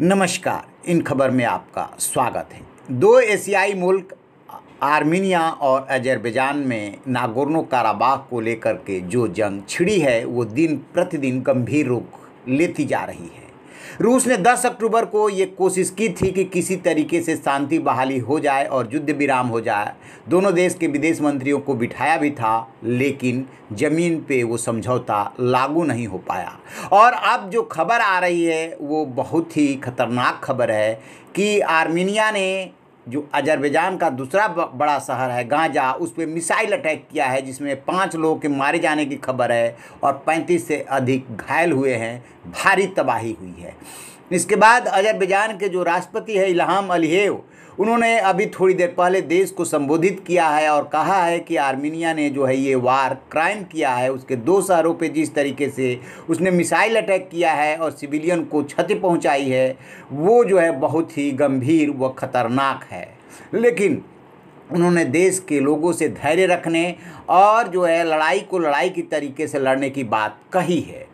नमस्कार इन खबर में आपका स्वागत है दो एशियाई मुल्क आर्मीनिया और अजरबैजान में नागोर्नो काराबाग को लेकर के जो जंग छिड़ी है वो दिन प्रतिदिन गंभीर रूप लेती जा रही है रूस ने 10 अक्टूबर को ये कोशिश की थी कि किसी तरीके से शांति बहाली हो जाए और युद्ध विराम हो जाए दोनों देश के विदेश मंत्रियों को बिठाया भी था लेकिन ज़मीन पे वो समझौता लागू नहीं हो पाया और अब जो खबर आ रही है वो बहुत ही खतरनाक खबर है कि आर्मीनिया ने जो अजरबैजान का दूसरा बड़ा शहर है गांजा उस पर मिसाइल अटैक किया है जिसमें पाँच लोगों के मारे जाने की खबर है और पैंतीस से अधिक घायल हुए हैं भारी तबाही हुई है इसके बाद अजरबैजान के जो राष्ट्रपति है इलाहाम अलीहेव उन्होंने अभी थोड़ी देर पहले देश को संबोधित किया है और कहा है कि आर्मीनिया ने जो है ये वार क्राइम किया है उसके दो शहरों पे जिस तरीके से उसने मिसाइल अटैक किया है और सिविलियन को क्षति पहुंचाई है वो जो है बहुत ही गंभीर व ख़तरनाक है लेकिन उन्होंने देश के लोगों से धैर्य रखने और जो है लड़ाई को लड़ाई की तरीके से लड़ने की बात कही है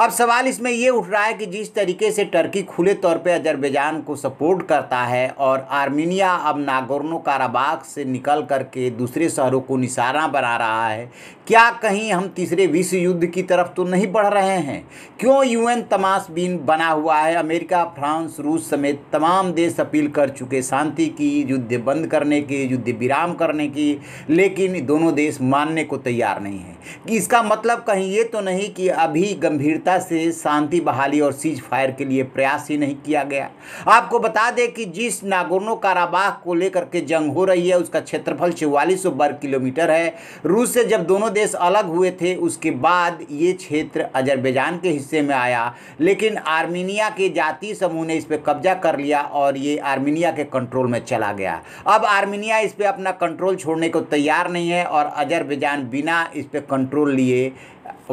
अब सवाल इसमें ये उठ रहा है कि जिस तरीके से टर्की खुले तौर पे अजरबैजान को सपोर्ट करता है और आर्मीनिया अब नागोर्नो काराबाग से निकल करके दूसरे शहरों को निशाना बना रहा है क्या कहीं हम तीसरे विश्व युद्ध की तरफ तो नहीं बढ़ रहे हैं क्यों यूएन तमाशबीन बना हुआ है अमेरिका फ्रांस रूस समेत तमाम देश अपील कर चुके शांति की युद्ध बंद करने की युद्ध विराम करने की लेकिन दोनों देश मानने को तैयार नहीं है कि इसका मतलब कहीं ये तो नहीं कि अभी गंभीर सहायता से शांति बहाली और सीज फायर के लिए प्रयास ही नहीं किया गया आपको बता दें कि जिस नागोर्नो काराबाग को लेकर के जंग हो रही है उसका क्षेत्रफल चौवालीस वर्ग किलोमीटर है रूस से जब दोनों देश अलग हुए थे उसके बाद ये क्षेत्र अजरबैजान के हिस्से में आया लेकिन आर्मीनिया के जाति समूह ने इस पर कब्जा कर लिया और ये आर्मीनिया के कंट्रोल में चला गया अब आर्मीनिया इस पर अपना कंट्रोल छोड़ने को तैयार नहीं है और अजरबैजान बिना इस पर कंट्रोल लिए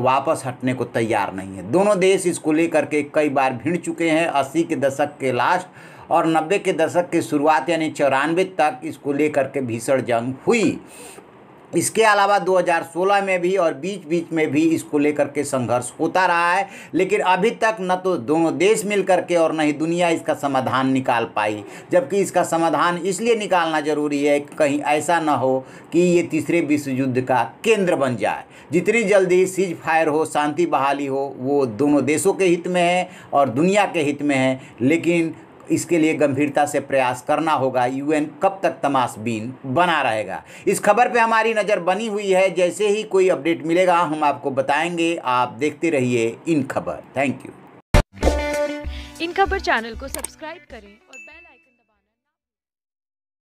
वापस हटने को तैयार नहीं है दोनों देश इसको लेकर के कई बार भिड़ चुके हैं अस्सी के दशक के लास्ट और नब्बे के दशक के शुरुआत यानी चौरानवे तक इसको लेकर के भीषण जंग हुई इसके अलावा 2016 में भी और बीच बीच में भी इसको लेकर के संघर्ष होता रहा है लेकिन अभी तक न तो दोनों देश मिल के और न ही दुनिया इसका समाधान निकाल पाई जबकि इसका समाधान इसलिए निकालना ज़रूरी है कि कहीं ऐसा ना हो कि ये तीसरे विश्व युद्ध का केंद्र बन जाए जितनी जल्दी सीज फायर हो शांति बहाली हो वो दोनों देशों के हित में है और दुनिया के हित में है लेकिन इसके लिए गंभीरता से प्रयास करना होगा यूएन कब तक तमाशबीन बना रहेगा इस खबर पे हमारी नज़र बनी हुई है जैसे ही कोई अपडेट मिलेगा हम आपको बताएंगे आप देखते रहिए इन खबर थैंक यू इन खबर चैनल को सब्सक्राइब करें